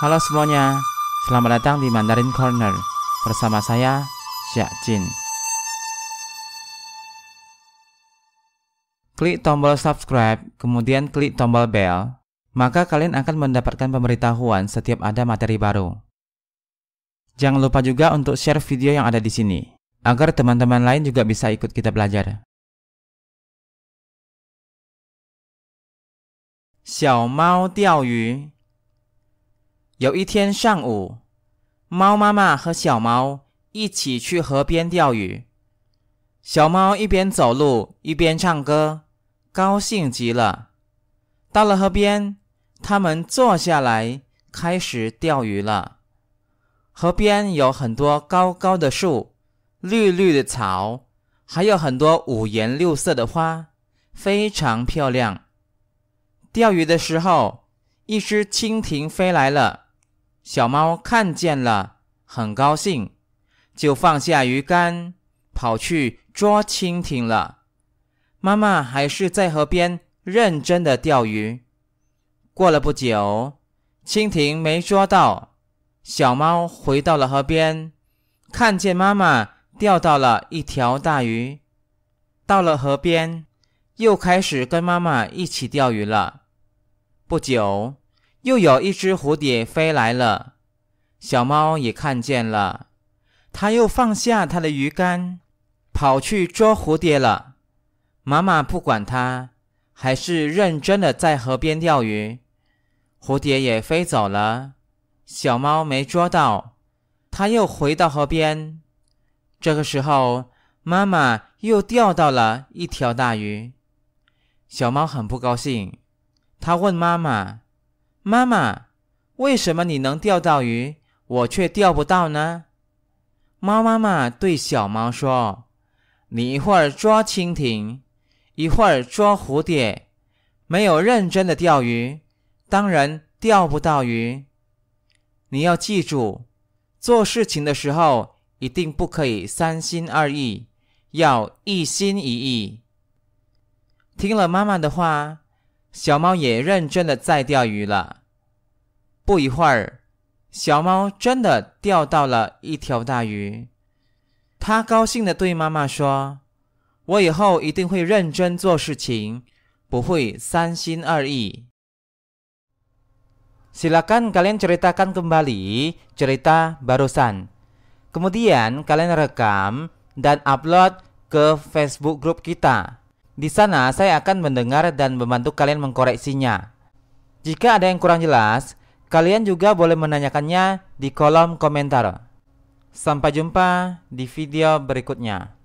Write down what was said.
Halo semuanya, selamat datang di Mandarin Corner bersama saya, Xia Jin. Klik tombol subscribe, kemudian klik tombol bell, maka kalian akan mendapatkan pemberitahuan setiap ada materi baru. Jangan lupa juga untuk share video yang ada di sini, agar teman-teman lain juga bisa ikut kita belajar. Xiao Mao Diao Yu 有一天上午，猫妈妈和小猫一起去河边钓鱼。小猫一边走路一边唱歌，高兴极了。到了河边，他们坐下来开始钓鱼了。河边有很多高高的树、绿绿的草，还有很多五颜六色的花，非常漂亮。钓鱼的时候，一只蜻蜓飞来了。小猫看见了，很高兴，就放下鱼竿，跑去捉蜻蜓了。妈妈还是在河边认真的钓鱼。过了不久，蜻蜓没捉到，小猫回到了河边，看见妈妈钓到了一条大鱼。到了河边，又开始跟妈妈一起钓鱼了。不久。又有一只蝴蝶飞来了，小猫也看见了，它又放下它的鱼竿，跑去捉蝴蝶了。妈妈不管它，还是认真的在河边钓鱼。蝴蝶也飞走了，小猫没捉到，它又回到河边。这个时候，妈妈又钓到了一条大鱼，小猫很不高兴，它问妈妈。妈妈，为什么你能钓到鱼，我却钓不到呢？猫妈妈对小猫说：“你一会儿抓蜻蜓，一会儿抓蝴蝶，没有认真的钓鱼，当然钓不到鱼。你要记住，做事情的时候一定不可以三心二意，要一心一意。”听了妈妈的话。小猫也认真的在钓鱼了。不一会儿，小猫真的钓到了一条大鱼。它高兴的对妈妈说：“我以后一定会认真做事情，不会三心二意。” Silakan kalian ceritakan kembali cerita barusan, kemudian kalian rekam dan upload ke Facebook grup kita. Di sana saya akan mendengar dan membantu kalian mengkoreksinya. Jika ada yang kurang jelas, kalian juga boleh menanyakannya di kolom komentar. Sampai jumpa di video berikutnya.